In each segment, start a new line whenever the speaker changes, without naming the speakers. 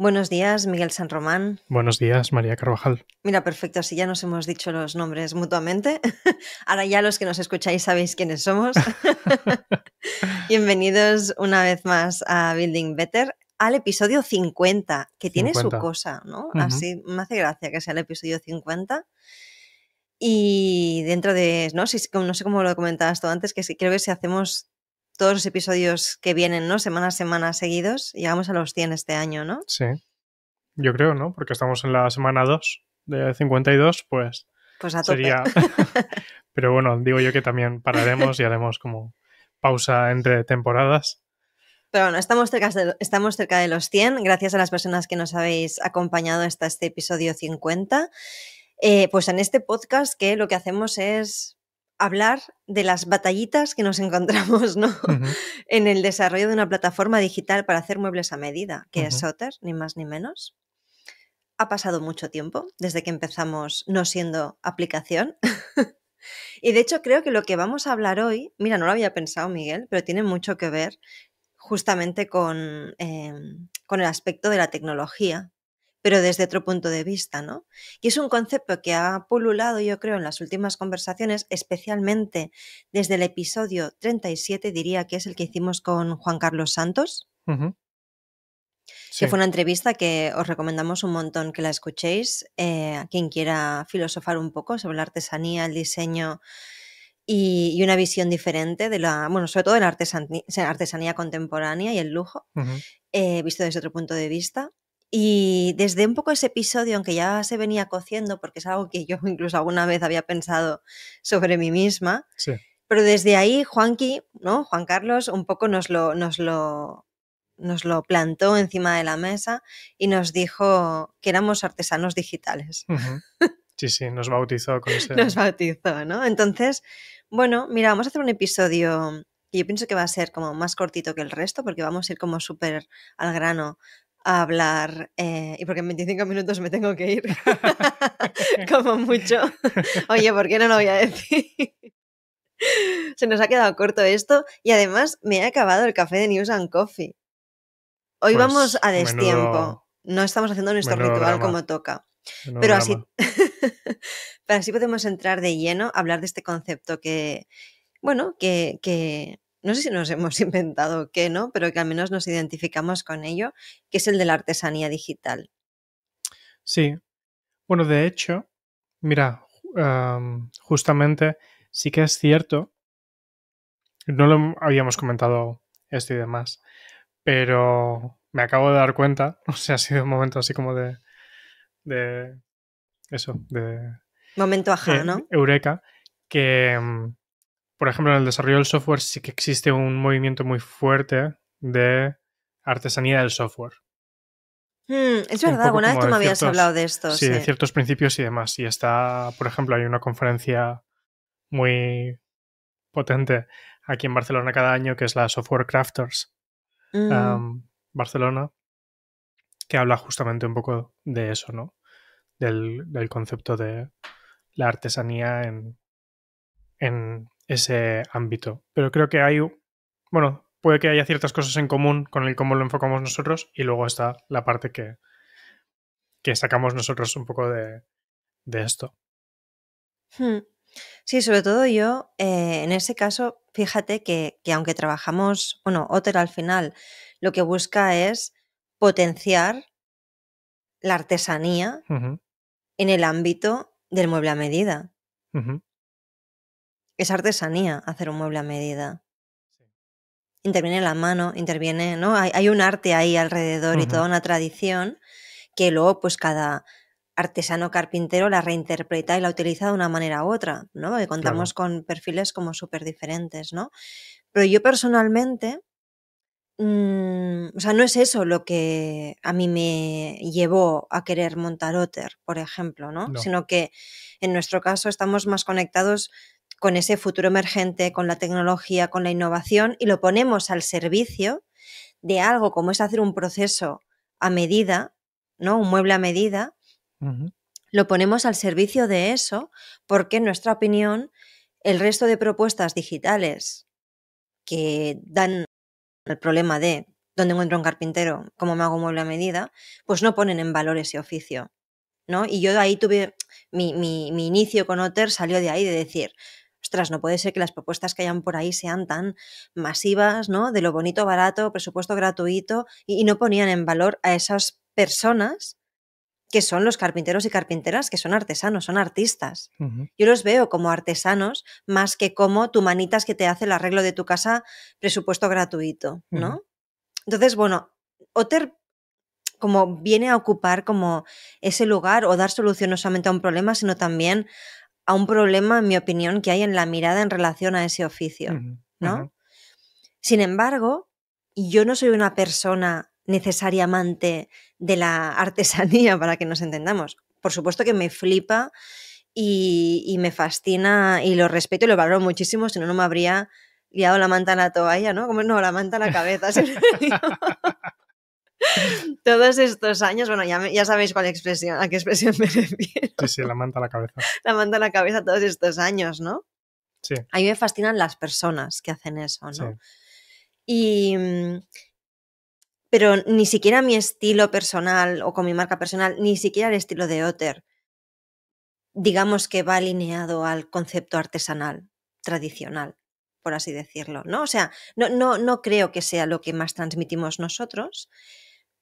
Buenos días, Miguel San Román.
Buenos días, María Carvajal.
Mira, perfecto, así ya nos hemos dicho los nombres mutuamente. Ahora ya los que nos escucháis sabéis quiénes somos. Bienvenidos una vez más a Building Better, al episodio 50, que tiene su cosa, ¿no? Así me hace gracia que sea el episodio 50. Y dentro de, no, no sé cómo lo comentabas tú antes, que creo que si hacemos todos los episodios que vienen, ¿no? Semana a semana seguidos. Llegamos a los 100 este año, ¿no?
Sí. Yo creo, ¿no? Porque estamos en la semana 2 de 52, pues. Pues a Sería... Pero bueno, digo yo que también pararemos y haremos como pausa entre temporadas.
Pero bueno, estamos cerca, de, estamos cerca de los 100, gracias a las personas que nos habéis acompañado hasta este episodio 50. Eh, pues en este podcast que lo que hacemos es hablar de las batallitas que nos encontramos en el desarrollo de una plataforma digital para hacer muebles a medida, que es Soter, ni más ni menos. Ha pasado mucho tiempo desde que empezamos no siendo aplicación. y de hecho creo que lo que vamos a hablar hoy, mira, no lo había pensado Miguel, pero tiene mucho que ver justamente con, em, con el aspecto de la tecnología pero desde otro punto de vista, ¿no? Y es un concepto que ha pululado, yo creo, en las últimas conversaciones, especialmente desde el episodio 37, diría que es el que hicimos con Juan Carlos Santos.
Que
fue una entrevista que os recomendamos un montón que la escuchéis, eh, a quien quiera filosofar un poco sobre la artesanía, el diseño y, una visión diferente de la, bueno, sobre todo de la artesanía, contemporánea y el lujo, eh, visto desde otro punto de vista. Y desde un poco ese episodio, aunque ya se venía cociendo, porque es algo que yo incluso alguna vez había pensado sobre mí misma, sí. pero desde ahí Juanqui, ¿no? Juan Carlos, un poco nos lo, plantó encima de la mesa y nos dijo que éramos artesanos digitales.
Sí, sí, nos bautizó con ese. nos
bautizó, ¿no? Entonces, bueno, mira, vamos a hacer un episodio que yo pienso que va a ser como más cortito que el resto, porque vamos a ir como súper al grano a hablar eh, y porque en 25 minutos me tengo que ir, como mucho. Oye, ¿por qué no lo voy a decir? Se nos ha quedado corto esto y además me he acabado el café de News and Coffee. Hoy vamos pues a destiempo. no estamos haciendo nuestro ritual como toca. pero así, así podemos entrar de lleno a hablar de este concepto que, bueno, que, que no sé si nos hemos inventado qué, ¿no? Pero que al menos nos identificamos con ello, que es el de la artesanía digital.
Sí. Bueno, de hecho, mira, justamente sí que es cierto, no lo habíamos comentado esto y demás, pero me acabo de dar cuenta, o sea, ha sido un momento así como de... de eso, de...
Momento ajá, eh, ¿no?
Eureka, que... Mm, por ejemplo, en el desarrollo del software sí que existe un movimiento muy fuerte de artesanía del software.
Mm, es verdad, alguna vez tú me habías hablado de esto. Sí, de
ciertos principios y demás. Y está, por ejemplo, hay una conferencia muy potente aquí en Barcelona cada año que es la Software Crafters mm. Barcelona, que habla justamente un poco de eso, ¿no? Del, concepto de la artesanía en ese ámbito. Pero creo que hay, bueno, puede que haya ciertas cosas en común con el cómo lo enfocamos nosotros y luego está la parte que, que sacamos nosotros un poco de, de esto.
Hmm. Sí, sobre todo yo, eh, en ese caso, fíjate que, que, aunque trabajamos, bueno, Otter al final lo que busca es potenciar la artesanía
en
el ámbito del mueble a medida es artesanía hacer un mueble a medida. Interviene la mano, interviene, ¿no? Hay, hay un arte ahí alrededor y toda una tradición que luego, pues cada artesano carpintero la reinterpreta y la utiliza de una manera u otra, ¿no? Y contamos con perfiles como súper diferentes, ¿no? Pero yo personalmente, mm, o sea, no es eso lo que a mí me llevó a querer montar Otter, por ejemplo, ¿no? Sino que en nuestro caso estamos más conectados con ese futuro emergente, con la tecnología, con la innovación y lo ponemos al servicio de algo como es hacer un proceso a medida, ¿no? Un mueble a medida. Lo ponemos al servicio de eso porque, en nuestra opinión, el resto de propuestas digitales que dan el problema de dónde encuentro un carpintero, cómo me hago un mueble a medida, pues no ponen en valor ese oficio. ¿no? Y yo ahí tuve mi, mi inicio con Otter salió de ahí de decir, ostras, no puede ser que las propuestas que hayan por ahí sean tan masivas, ¿no? De lo bonito, barato, presupuesto gratuito, y, no ponían en valor a esas personas que son los carpinteros y carpinteras, que son artesanos, son artistas. Yo los veo como artesanos más que como tu manitas que te hace el arreglo de tu casa presupuesto gratuito, ¿no? Entonces, bueno, Otter como viene a ocupar como ese lugar o dar solución no solamente a un problema, sino también a un problema, en mi opinión, que hay en la mirada en relación a ese oficio, ¿no? Sin embargo, yo no soy una persona necesariamente amante de la artesanía, para que nos entendamos. Por supuesto que me flipa y, me fascina y lo respeto y lo valoro muchísimo, si no, no me habría guiado la manta a la toalla, ¿no? Como no, la manta a la cabeza. todos estos años, bueno, ya, sabéis cuál expresión, a qué expresión me refiero.
Sí, sí, la manta a la cabeza.
La manta a la cabeza todos estos años, ¿no? Sí. A mí me fascinan las personas que hacen eso, ¿no? Sí. Y. Mm, pero ni siquiera mi estilo personal o con mi marca personal, ni siquiera el estilo de Otter, digamos que va alineado al concepto artesanal tradicional, por así decirlo, ¿no? O sea, no, no, no creo que sea lo que más transmitimos nosotros,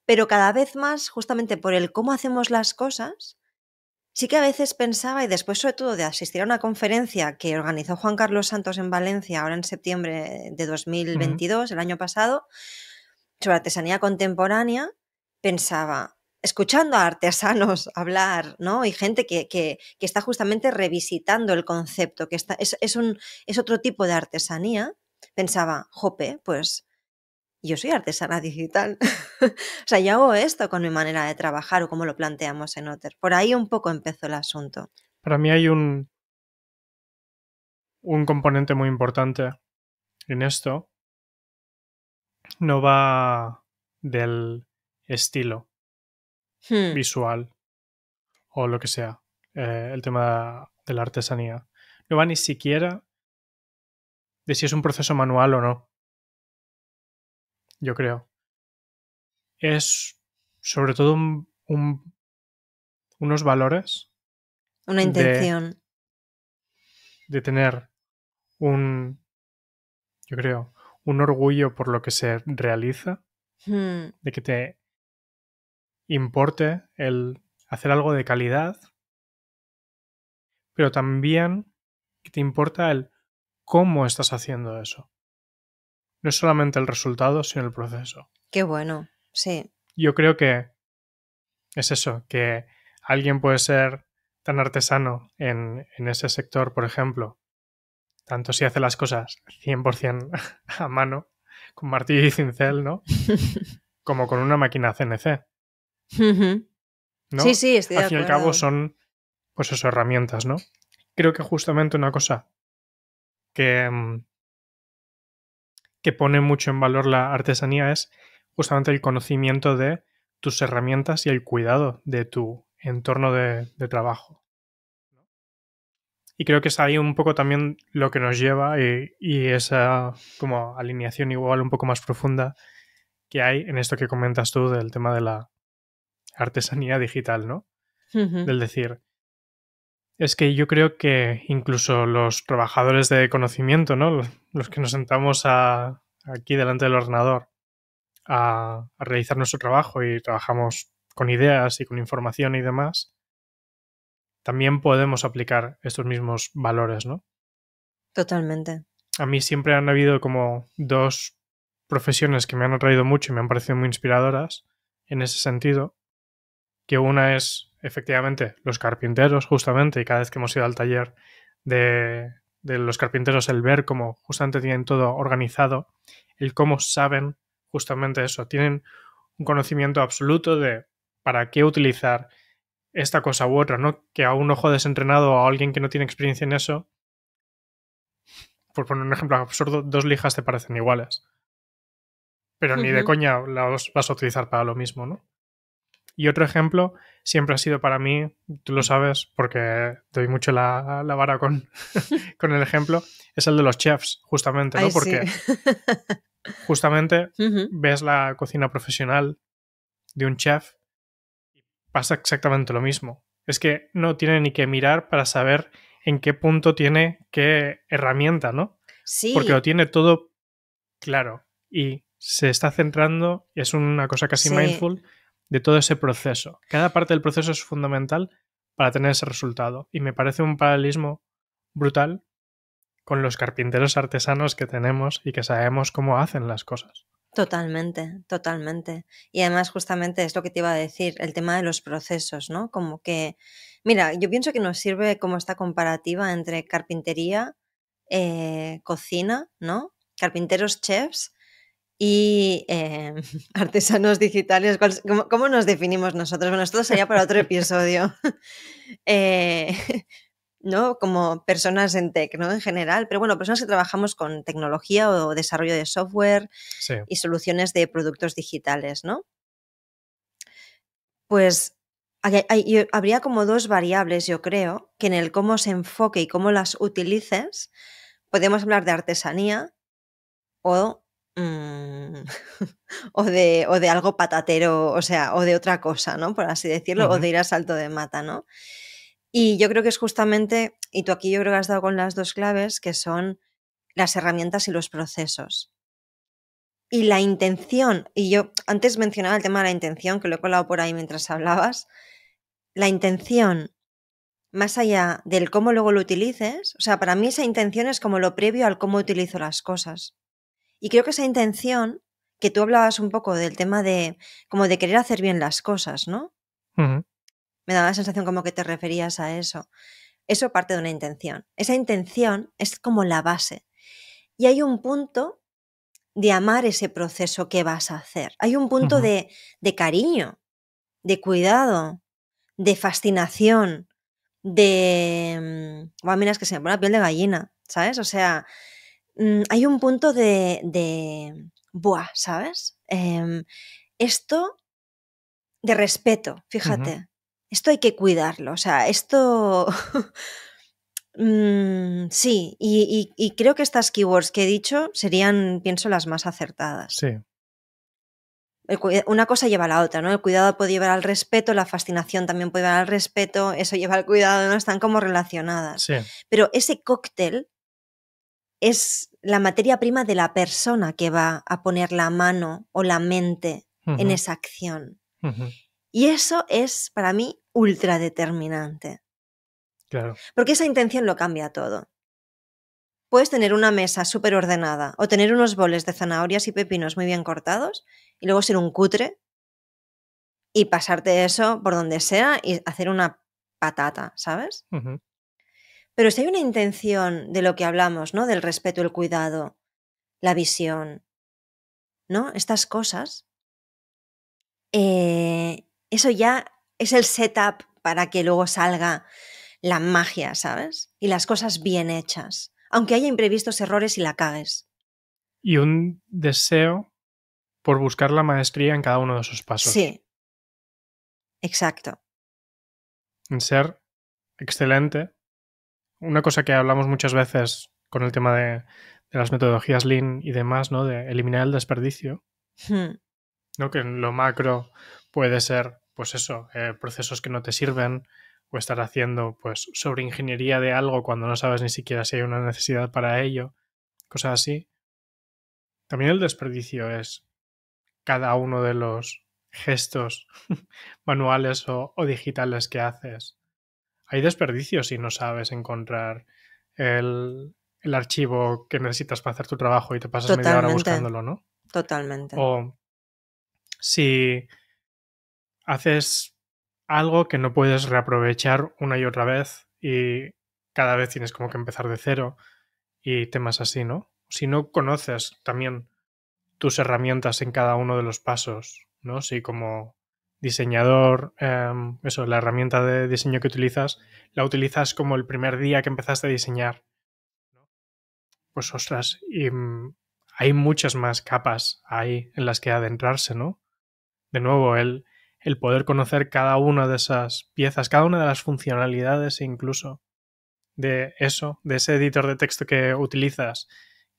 pero cada vez más, justamente por el cómo hacemos las cosas, sí que a veces pensaba, y después sobre todo de asistir a una conferencia que organizó Juan Carlos Santos en Valencia, ahora en septiembre de 2022, el año pasado, sobre artesanía contemporánea, pensaba, escuchando a artesanos hablar, ¿no? Y gente que, está justamente revisitando el concepto, que está, es, un, es otro tipo de artesanía, pensaba, jope, pues yo soy artesana digital. o sea, yo hago esto con mi manera de trabajar o como lo planteamos en Otter. Por ahí un poco empezó el asunto.
Para mí hay un, un componente muy importante en esto. No va del estilo hmm. visual o lo que sea, eh, el tema de la artesanía. No va ni siquiera de si es un proceso manual o no yo creo. Es sobre todo un, unos valores.
Una intención.
De, tener un, yo creo, un orgullo por lo que se realiza. Hmm. De que te importe el hacer algo de calidad. Pero también que te importa el cómo estás haciendo eso. No es solamente el resultado, sino el proceso.
Qué bueno, sí.
Yo creo que es eso, que alguien puede ser tan artesano en, en ese sector, por ejemplo, tanto si hace las cosas 100% a mano, con martillo y cincel, ¿no? Como con una máquina CNC. Sí, sí, estoy de Al fin y al cabo son, pues eso, herramientas, ¿no? Creo que justamente una cosa que, mm, que pone mucho en valor la artesanía es justamente el conocimiento de tus herramientas y el cuidado de tu entorno de, trabajo. Y creo que es ahí un poco también lo que nos lleva y, esa como alineación igual un poco más profunda que hay en esto que comentas tú del tema de la artesanía digital, ¿no? Del decir, es que yo creo que incluso los trabajadores de conocimiento, ¿no? Los, que nos sentamos aquí delante del ordenador a, a, realizar nuestro trabajo y trabajamos con ideas y con información y demás, también podemos aplicar estos mismos valores, ¿no?
Totalmente.
A mí siempre han habido como dos profesiones que me han atraído mucho y me han parecido muy inspiradoras en ese sentido, que una es efectivamente, los carpinteros, justamente, y cada vez que hemos ido al taller de, los carpinteros, el ver cómo justamente tienen todo organizado, el cómo saben justamente eso, tienen un conocimiento absoluto de para qué utilizar esta cosa u otra, ¿no? Que a un ojo desentrenado o a alguien que no tiene experiencia en eso, por poner un ejemplo absurdo, dos lijas te parecen iguales. Pero ni de coña las vas a utilizar para lo mismo, ¿no? Y otro ejemplo siempre ha sido para mí, tú lo sabes porque doy mucho la, vara con, con, el ejemplo, es el de los chefs, justamente, ¿no? porque justamente ves la cocina profesional de un chef y pasa exactamente lo mismo. Es que no tiene ni que mirar para saber en qué punto tiene qué herramienta, ¿no? Sí. Porque lo tiene todo claro y se está centrando, es una cosa casi mindful, de todo ese proceso. Cada parte del proceso es fundamental para tener ese resultado. Y me parece un paralelismo brutal con los carpinteros artesanos que tenemos y que sabemos cómo hacen las cosas.
Totalmente, totalmente. Y además justamente es lo que te iba a decir, el tema de los procesos, ¿no? Como que, mira, yo pienso que nos sirve como esta comparativa entre carpintería, eh, cocina, ¿no? Carpinteros, chefs y eh, artesanos digitales, ¿cómo, nos definimos nosotros? Bueno, esto sería para otro episodio. Eh, ¿no? Como personas en tech, ¿no? En general, pero bueno, personas que trabajamos con tecnología o desarrollo de software y soluciones de productos digitales, ¿no? Pues habría como dos variables, yo creo, que en el cómo se enfoque y cómo las utilices, podemos hablar de artesanía o Mm. o, de, o de algo patatero, o sea, o de otra cosa, ¿no? Por así decirlo, o de ir a salto de mata, ¿no? Y yo creo que es justamente, y tú aquí yo creo que has dado con las dos claves, que son las herramientas y los procesos. Y la intención, y yo antes mencionaba el tema de la intención, que lo he colado por ahí mientras hablabas, la intención, más allá del cómo luego lo utilices, o sea, para mí esa intención es como lo previo al cómo utilizo las cosas. Y creo que esa intención, que tú hablabas un poco del tema de como de querer hacer bien las cosas, ¿no?
Me
daba la sensación como que te referías a eso. Eso parte de una intención. Esa intención es como la base. Y hay un punto de amar ese proceso que vas a hacer. Hay un punto de, de, cariño, de cuidado, de fascinación, de... Bueno, mm, mira, que se me pone la piel de gallina, ¿sabes? O sea, Mm, hay un punto de, de buah, ¿sabes? Em, esto de respeto, fíjate. Esto hay que cuidarlo, o sea, esto... Mm, sí, y, y creo que estas keywords que he dicho serían, pienso, las más acertadas. Sí, una cosa lleva a la otra, ¿no? El cuidado puede llevar al respeto, la fascinación también puede llevar al respeto, eso lleva al cuidado, ¿no? Están como relacionadas. Sí. Pero ese cóctel es la materia prima de la persona que va a poner la mano o la mente en esa acción. Y eso es para mí ultradeterminante. Claro. Porque esa intención lo cambia todo. Puedes tener una mesa súper ordenada o tener unos boles de zanahorias y pepinos muy bien cortados y luego ser un cutre y pasarte eso por donde sea y hacer una patata, ¿sabes? Pero si hay una intención de lo que hablamos, ¿no? Del respeto, el cuidado, la visión, ¿no? Estas cosas, eh, eso ya es el setup para que luego salga la magia, ¿sabes? Y las cosas bien hechas, aunque haya imprevistos errores y la cagues.
Y un deseo por buscar la maestría en cada uno de esos pasos.
Sí, exacto.
En ser excelente una cosa que hablamos muchas veces con el tema de, las metodologías lean y demás, ¿no? De eliminar el desperdicio. Hmm. ¿No? Que en lo macro puede ser, pues eso, eh, procesos que no te sirven o estar haciendo, pues, sobre ingeniería de algo cuando no sabes ni siquiera si hay una necesidad para ello, cosas así. También el desperdicio es cada uno de los gestos manuales o digitales que haces hay desperdicio si no sabes encontrar el, archivo que necesitas para hacer tu trabajo y te pasas media hora buscándolo, ¿no? Totalmente. O si haces algo que no puedes reaprovechar una y otra vez y cada vez tienes como que empezar de cero y temas así, ¿no? Si no conoces también tus herramientas en cada uno de los pasos, ¿no? Si como diseñador, em, eso, la herramienta de diseño que utilizas, la utilizas como el primer día que empezaste a diseñar. Pues ostras, y, mm, hay muchas más capas ahí en las que adentrarse, ¿no? De nuevo, el, el poder conocer cada una de esas piezas, cada una de las funcionalidades e incluso de eso, de ese editor de texto que utilizas,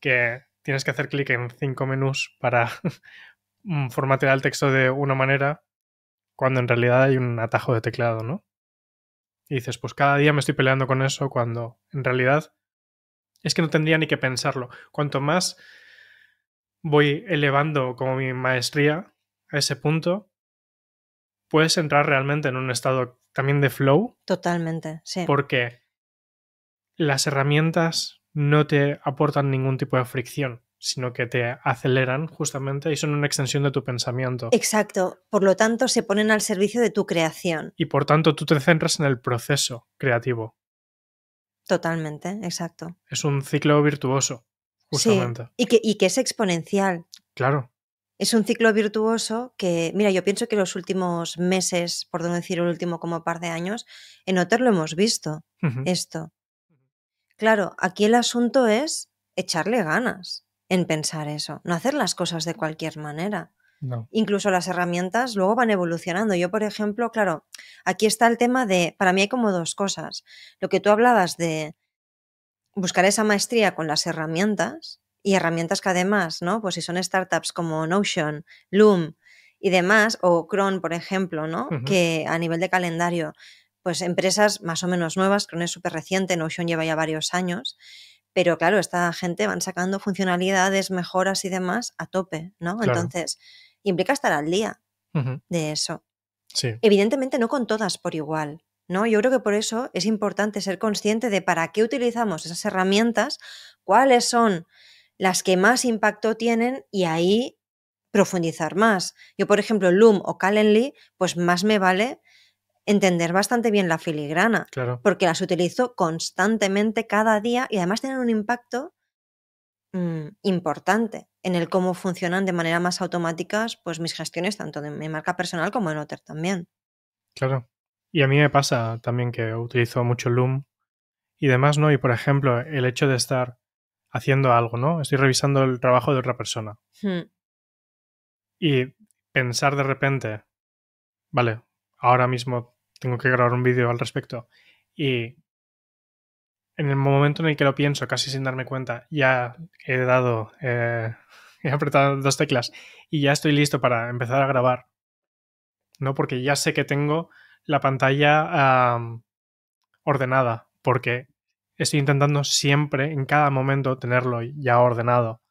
que tienes que hacer clic en cinco menús para mm, formatear el texto de una manera cuando en realidad hay un atajo de teclado, ¿no? Y dices, pues cada día me estoy peleando con eso cuando en realidad es que no tendría ni que pensarlo. Cuanto más voy elevando como mi maestría a ese punto, puedes entrar realmente en un estado también de flow.
Totalmente, sí.
Porque las herramientas no te aportan ningún tipo de fricción sino que te aceleran justamente y son una extensión de tu pensamiento.
Exacto, por lo tanto se ponen al servicio de tu creación.
Y por tanto tú te centras en el proceso creativo.
Totalmente, exacto.
Es un ciclo virtuoso,
justamente. y, que, y que es exponencial. Claro. Es un ciclo virtuoso que, mira, yo pienso que los últimos meses, por no decir el último como par de años, en Otter lo hemos visto, esto. Claro, aquí el asunto es echarle ganas en pensar eso, no hacer las cosas de cualquier manera. Incluso las herramientas luego van evolucionando. Yo, por ejemplo, claro, aquí está el tema de, para mí hay como dos cosas. Lo que tú hablabas de buscar esa maestría con las herramientas y herramientas que además, ¿no? Pues si son startups como Notion, Loom y demás, o Cron, por ejemplo, ¿no? Que a nivel de calendario, pues empresas más o menos nuevas, Cron es súper reciente, Notion lleva ya varios años pero claro, esta gente van sacando funcionalidades, mejoras y demás a tope, ¿no? Entonces, implica estar al día de eso. Evidentemente no con todas por igual, ¿no? Yo creo que por eso es importante ser consciente de para qué utilizamos esas herramientas, cuáles son las que más impacto tienen y ahí profundizar más. Yo, por ejemplo, Loom o Calendly, pues más me vale entender bastante bien la filigrana, claro. porque las utilizo constantemente cada día y además tienen un impacto mm, importante en el cómo funcionan de manera más automática pues mis gestiones tanto de mi marca personal como en Otter también.
Claro. Y a mí me pasa también que utilizo mucho Loom y demás, ¿no? Y por ejemplo, el hecho de estar haciendo algo, ¿no? Estoy revisando el trabajo de otra persona. Hmm. Y pensar de repente, vale, ahora mismo tengo que grabar un vídeo al respecto. Y en el momento en el que lo pienso, casi sin darme cuenta, ya he dado, eh, he apretado dos teclas y ya estoy listo para empezar a grabar. ¿No? Porque ya sé que tengo la pantalla ordenada, porque estoy intentando siempre, en cada momento, tenerlo ya ordenado.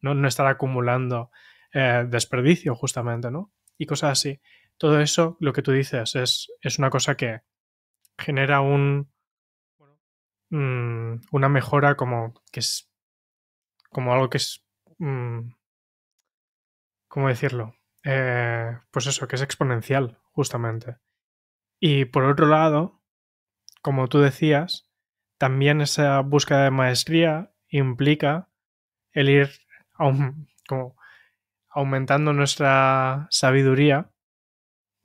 No, no estar acumulando eh, desperdicio, justamente, ¿no? Y cosas así todo eso, lo que tú dices, es, una cosa que genera un, mm, una mejora como que es como algo que es, mm, ¿cómo decirlo? Eh, pues eso, que es exponencial, justamente. Y por otro lado, como tú decías, también esa búsqueda de maestría implica el ir como aumentando nuestra sabiduría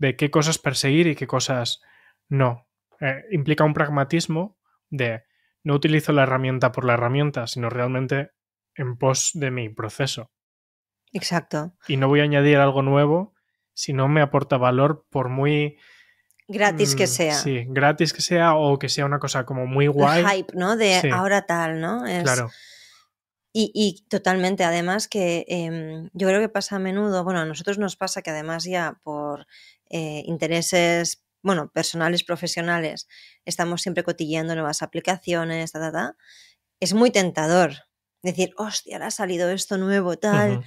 de qué cosas perseguir y qué cosas no. Eh, implica un pragmatismo de no utilizo la herramienta por la herramienta, sino realmente en pos de mi proceso.
Exacto.
Y no voy a añadir algo nuevo si no me aporta valor por muy... Gratis que mm, sea. Sí, gratis que sea o que sea una cosa como muy guay. hype, ¿no? De ahora
tal, ¿no? Claro. Y, totalmente, además que em, yo creo que pasa a menudo, bueno, a nosotros nos pasa que además ya por eh, intereses, bueno, personales, profesionales, estamos siempre cotilleando nuevas aplicaciones, es muy tentador decir, hostia, ahora ha salido esto nuevo, tal.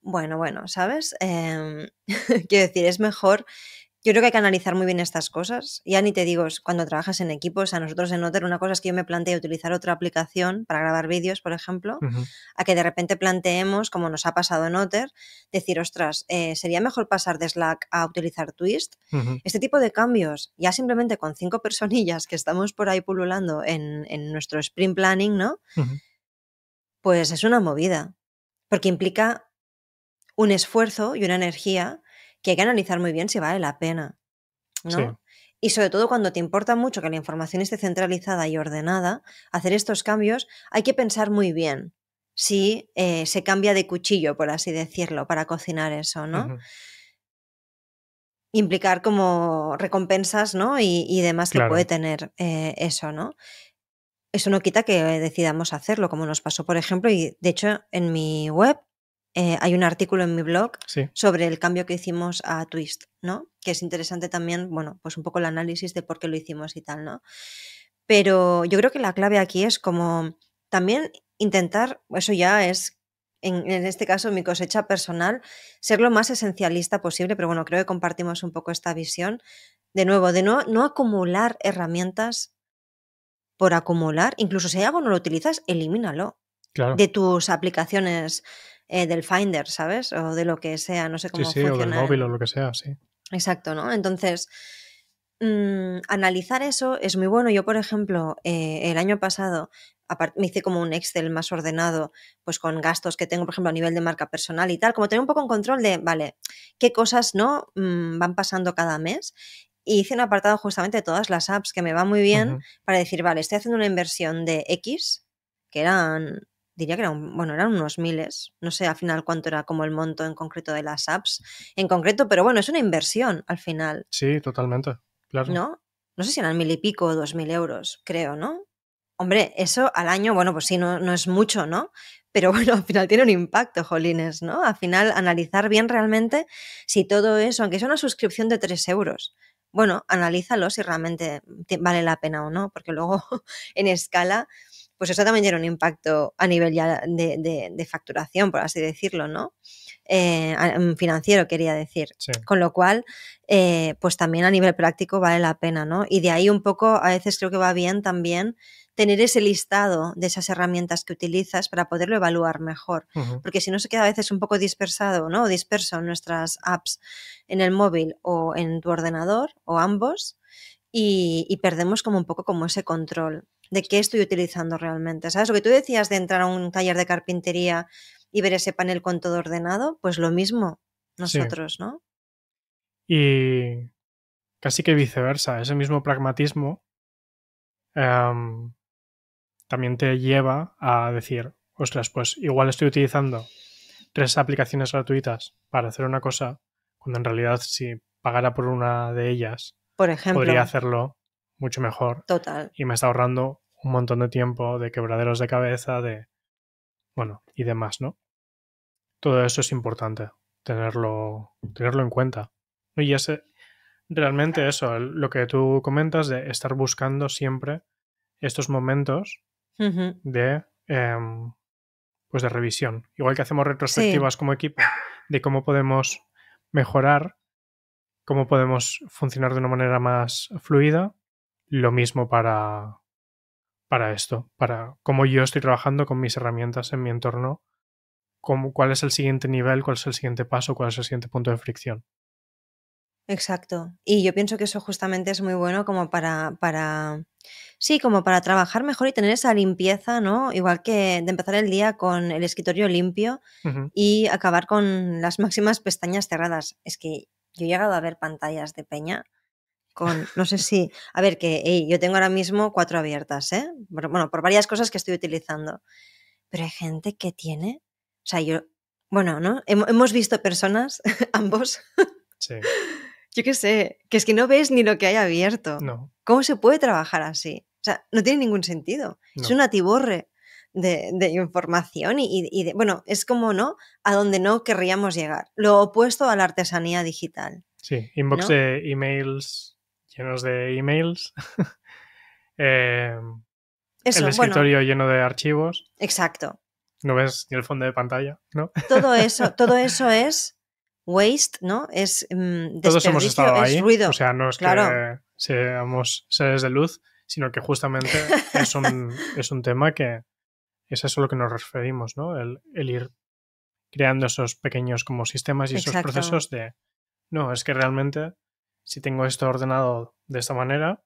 Bueno, bueno, ¿sabes? Em, quiero decir, es mejor yo creo que hay que analizar muy bien estas cosas. Ya ni te digo, cuando trabajas en equipos, a nosotros en Otter, una cosa es que yo me planteé utilizar otra aplicación para grabar vídeos, por ejemplo, a que de repente planteemos, como nos ha pasado en Otter, decir, ostras, eh, sería mejor pasar de Slack a utilizar Twist. Este tipo de cambios, ya simplemente con cinco personillas que estamos por ahí pululando en, nuestro sprint planning, ¿no? Pues es una movida, porque implica un esfuerzo y una energía que hay que analizar muy bien si vale la pena. Y sobre todo cuando te importa mucho que la información esté centralizada y ordenada, hacer estos cambios hay que pensar muy bien si eh, se cambia de cuchillo, por así decirlo, para cocinar eso, ¿no? Implicar como recompensas, ¿no? Y, demás que puede tener eh, eso, ¿no? Eso no quita que decidamos hacerlo, como nos pasó, por ejemplo, y de hecho en mi web eh, hay un artículo en mi blog sobre el cambio que hicimos a Twist, ¿no? Que es interesante también, bueno, pues un poco el análisis de por qué lo hicimos y tal, ¿no? Pero yo creo que la clave aquí es como también intentar, eso ya es, en, en este caso, mi cosecha personal, ser lo más esencialista posible, pero bueno, creo que compartimos un poco esta visión, de nuevo, de no, no acumular herramientas por acumular, incluso si hay algo no lo utilizas, elimínalo. de tus aplicaciones eh, del Finder, ¿sabes? O de lo que sea, no sé cómo sí, sí, O del móvil o
lo que sea, sí.
Exacto, ¿no? Entonces, mm, analizar eso es muy bueno. Yo, por ejemplo, eh, el año pasado me hice como un Excel más ordenado, pues con gastos que tengo, por ejemplo, a nivel de marca personal y tal, como tener un poco un control de, vale, qué cosas no mm, van pasando cada mes. Y hice un apartado justamente de todas las apps que me va muy bien para decir, vale, estoy haciendo una inversión de X, que eran diría que eran, bueno, eran unos miles, no sé al final cuánto era como el monto en concreto de las apps en concreto, pero bueno, es una inversión al final.
Sí, totalmente, claro. ¿No?
No sé si eran mil y pico o dos mil euros, creo, ¿no? Hombre, eso al año, bueno, pues sí, no, no es mucho, ¿no? Pero bueno, al final tiene un impacto, Jolines, ¿no? Al final, analizar bien realmente si todo eso, aunque sea una suscripción de tres euros, bueno, analízalo si realmente vale la pena o no, porque luego en escala pues eso también tiene un impacto a nivel ya de, facturación, por así decirlo, ¿no? Eh, mm, financiero, quería decir. Con lo cual, eh, pues también a nivel práctico vale la pena, ¿no? Y de ahí un poco, a veces creo que va bien también tener ese listado de esas herramientas que utilizas para poderlo evaluar mejor. Porque si no se queda a veces un poco dispersado, ¿no? O disperso en nuestras apps, en el móvil o en tu ordenador o ambos. Y, y, perdemos como un poco como ese control de qué estoy utilizando realmente. ¿Sabes? Lo que tú decías de entrar a un taller de carpintería y ver ese panel con todo ordenado, pues lo mismo nosotros, ¿no?
Y casi que viceversa, ese mismo pragmatismo em, también te lleva a decir, ostras, pues igual estoy utilizando tres aplicaciones gratuitas para hacer una cosa, cuando en realidad si pagara por una de ellas, por ejemplo, podría hacerlo mucho mejor. Total. Y me está ahorrando un montón de tiempo, de quebraderos de cabeza, de... bueno, y demás, ¿no? Todo eso es importante, tenerlo, tenerlo en cuenta. Y ese, realmente eso, lo que tú comentas de estar buscando siempre estos momentos de... Em, pues de revisión. Igual que hacemos retrospectivas como equipo de cómo podemos mejorar, cómo podemos funcionar de una manera más fluida, lo mismo para, para esto, para cómo yo estoy trabajando con mis herramientas en mi entorno, cuál es el siguiente nivel, cuál es el siguiente paso, cuál es el siguiente punto de fricción.
Exacto. Y yo pienso que eso justamente es muy bueno como para, para, sí, como para trabajar mejor y tener esa limpieza, ¿no? Igual que de empezar el día con el escritorio limpio y acabar con las máximas pestañas cerradas. Es que yo he llegado a ver pantallas de peña con, no sé si, a ver, que yo tengo ahora mismo cuatro abiertas, ¿eh? Bueno, por varias cosas que estoy utilizando. Pero hay gente que tiene, o sea, yo, bueno, ¿no? Hemos visto personas, ambos. Sí. Yo qué sé, que es que no ves ni lo que hay abierto. No. ¿Cómo se puede trabajar así? O sea, no tiene ningún sentido. Es una atiborre de, información y, bueno, es como, ¿no? A donde no querríamos llegar. Lo opuesto a la artesanía digital.
Sí, inbox de emails, llenos de emails, eh, el escritorio lleno de archivos.
Exacto.
No ves ni el fondo de pantalla, ¿no?
Todo eso, todo eso es waste, ¿no? Es mm, Todos hemos estado ahí. ruido. O sea, no es que
seamos seres de luz, sino que justamente es un, tema que es eso a lo que nos referimos, ¿no? El, ir creando esos pequeños como sistemas y esos procesos de, no, es que realmente si tengo esto ordenado de esta manera,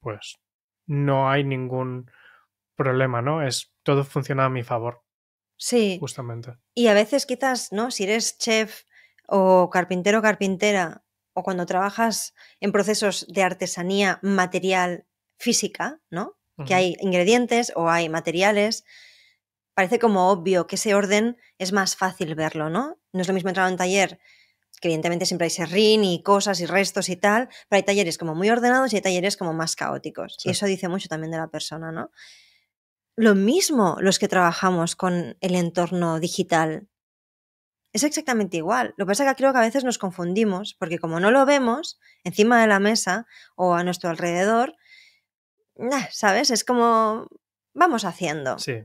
pues no hay ningún problema, ¿no? Es todo funciona a mi favor. Sí. Justamente.
Y a veces quizás, ¿no? Si eres chef o carpintero o carpintera o cuando trabajas en procesos de artesanía material física, ¿no? Que hay ingredientes o hay materiales, parece como obvio que ese orden es más fácil verlo, ¿no? No es lo mismo entrar en un taller que evidentemente siempre hay serrín y cosas y restos y tal, pero hay talleres como muy ordenados y hay talleres como más caóticos. Y eso dice mucho también de la persona, ¿no? Lo mismo los que trabajamos con el entorno digital. Es exactamente igual. Lo que pasa es que creo que a veces nos confundimos, porque como no lo vemos encima de la mesa o a nuestro alrededor, ¿sabes? Es como vamos haciendo. Sí.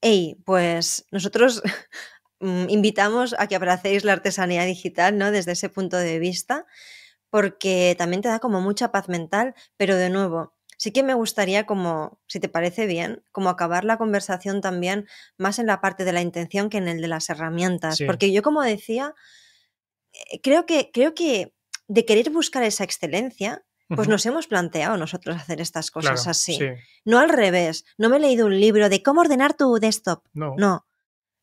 Ey, pues nosotros Mm, invitamos a que abracéis la artesanía digital, ¿no? Desde ese punto de vista, porque también te da como mucha paz mental, pero de nuevo, sí que me gustaría como, si te parece bien, como acabar la conversación también más en la parte de la intención que en el de las herramientas, porque yo como decía, eh, creo que, creo que de querer buscar esa excelencia, pues nos hemos planteado nosotros hacer estas cosas así. No al revés, no me he leído un libro de cómo ordenar tu desktop. no.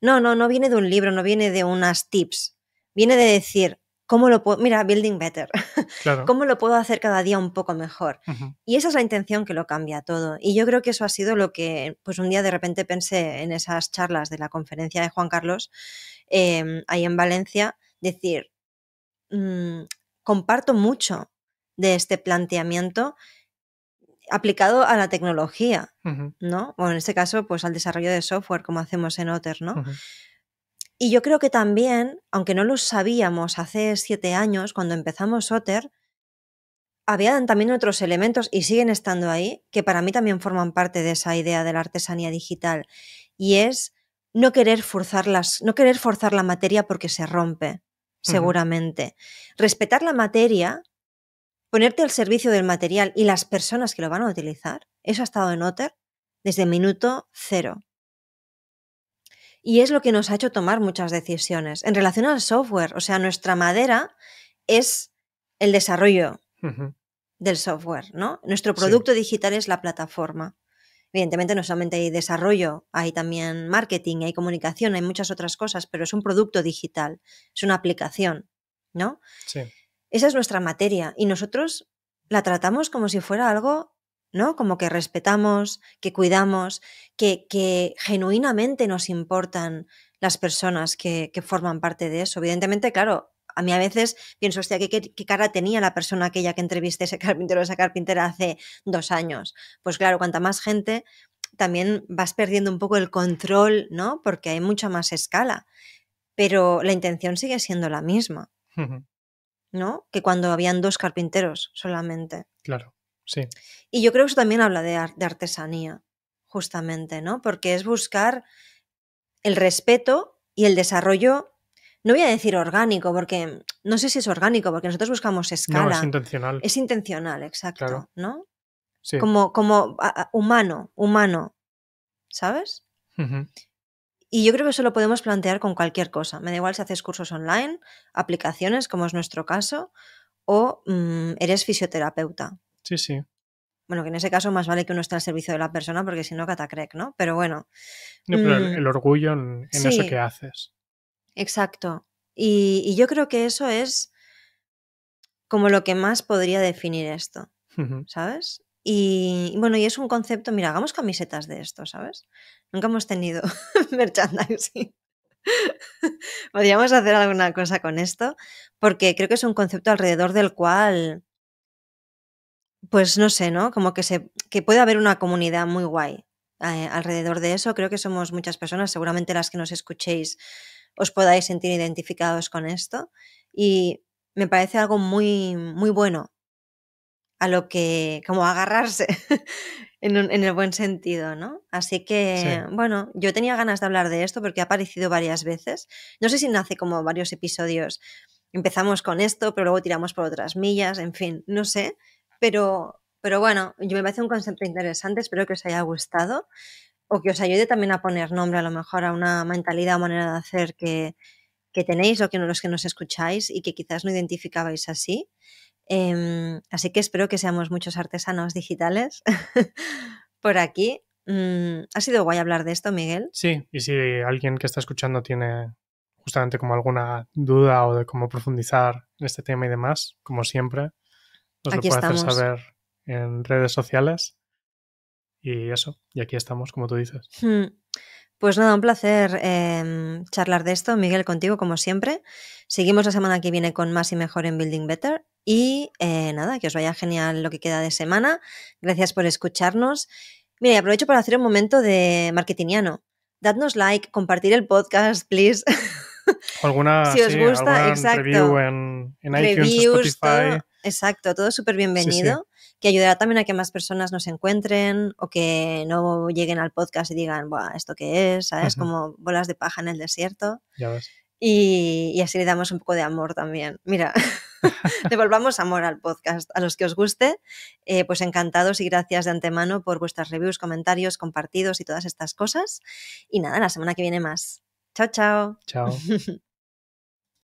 No, no, no viene de un libro, no viene de unas tips. Viene de decir, ¿cómo lo puedo? Mira, building better. ¿Cómo lo puedo hacer cada día un poco mejor? Y esa es la intención que lo cambia todo. Y yo creo que eso ha sido lo que, pues un día de repente pensé en esas charlas de la conferencia de Juan Carlos, em, ahí en Valencia, decir, mm, comparto mucho de este planteamiento aplicado a la tecnología, ¿no? O en este caso, pues al desarrollo de software, como hacemos en Otter, ¿no? Y yo creo que también, aunque no lo sabíamos hace siete años, cuando empezamos Otter, había también otros elementos y siguen estando ahí, que para mí también forman parte de esa idea de la artesanía digital. Y es no querer forzar, no querer forzar la materia porque se rompe, seguramente. Respetar la materia ponerte al servicio del material y las personas que lo van a utilizar, eso ha estado en Otter desde minuto cero. Y es lo que nos ha hecho tomar muchas decisiones. En relación al software, o sea, nuestra madera es el desarrollo del software, ¿no? Nuestro producto digital es la plataforma. Evidentemente no solamente hay desarrollo, hay también marketing, hay comunicación, hay muchas otras cosas, pero es un producto digital, es una aplicación, ¿no? Sí. Esa es nuestra materia y nosotros la tratamos como si fuera algo, ¿no? Como que respetamos, que cuidamos, que, que genuinamente nos importan las personas que, que, forman parte de eso. Evidentemente, claro, a mí a veces pienso, hostia, ¿qué, qué, cara tenía la persona aquella que entrevisté ese carpintero o esa carpintera hace dos años? Pues claro, cuanta más gente, también vas perdiendo un poco el control, ¿no? Porque hay mucha más escala. Pero la intención sigue siendo la misma. ¿no? Que cuando habían dos carpinteros solamente.
Claro, sí.
Y yo creo que eso también habla de, artesanía, justamente, ¿no? Porque es buscar el respeto y el desarrollo no voy a decir orgánico, porque no sé si es orgánico, porque nosotros buscamos escala. No, es
intencional. Es
intencional, exacto, ¿no? Sí. Como, como humano, humano, ¿sabes? Y yo creo que eso lo podemos plantear con cualquier cosa. Me da igual si haces cursos online, aplicaciones, como es nuestro caso, o mm, eres fisioterapeuta. Sí, sí. Bueno, que en ese caso más vale que uno esté al servicio de la persona porque si no, catacrec, ¿no? Pero bueno. No, pero el mm,
orgullo en, eso que haces.
Exacto. Y, yo creo que eso es como lo que más podría definir esto, ¿sabes? Y, bueno, y es un concepto, mira, hagamos camisetas de esto, ¿sabes? Nunca hemos tenido merchandising. Podríamos hacer alguna cosa con esto, porque creo que es un concepto alrededor del cual, pues no sé, ¿no? Como que, se, que puede haber una comunidad muy guay eh, alrededor de eso. Creo que somos muchas personas, seguramente las que nos escuchéis os podáis sentir identificados con esto. Y me parece algo muy, muy bueno a lo que, como agarrarse en, en, el buen sentido, ¿no? Así que, bueno, yo tenía ganas de hablar de esto porque ha aparecido varias veces. No sé si nace como varios episodios. Empezamos con esto, pero luego tiramos por otras millas, en fin, no sé. Pero, pero bueno, yo me parece un concepto interesante, espero que os haya gustado o que os ayude también a poner nombre a lo mejor a una mentalidad o manera de hacer que, que tenéis o que no los que nos escucháis y que quizás no identificabais así. Em, así que espero que seamos muchos artesanos digitales por aquí. Mm, ha sido guay hablar de esto, Miguel.
Sí, y si alguien que está escuchando tiene justamente como alguna duda o de cómo profundizar en este tema y demás, como siempre, nos lo puede hacer saber en redes sociales. Y eso, y aquí estamos, como tú dices.
Hmm. Pues nada, un placer em, charlar de esto, Miguel, contigo, como siempre. Seguimos la semana que viene con más y mejor en Building Better. Y eh, nada, que os vaya genial lo que queda de semana. Gracias por escucharnos. Mira, aprovecho para hacer un momento de marketingiano. Dadnos like, compartir el podcast, please.
Alguna, si os gusta, exacto. Review en, iTunes, Spotify.
exacto, todo súper bienvenido. Que ayudará también a que más personas nos encuentren o que no lleguen al podcast y digan, Buah, ¿esto qué es? ¿Sabes? Como bolas de paja en el desierto. Ya ves. Y, y así le damos un poco de amor también. Mira. devolvamos amor al podcast. A los que os guste, eh, pues encantados y gracias de antemano por vuestras reviews, comentarios, compartidos y todas estas cosas. Y nada, la semana que viene más. Chao, chao.
Chao.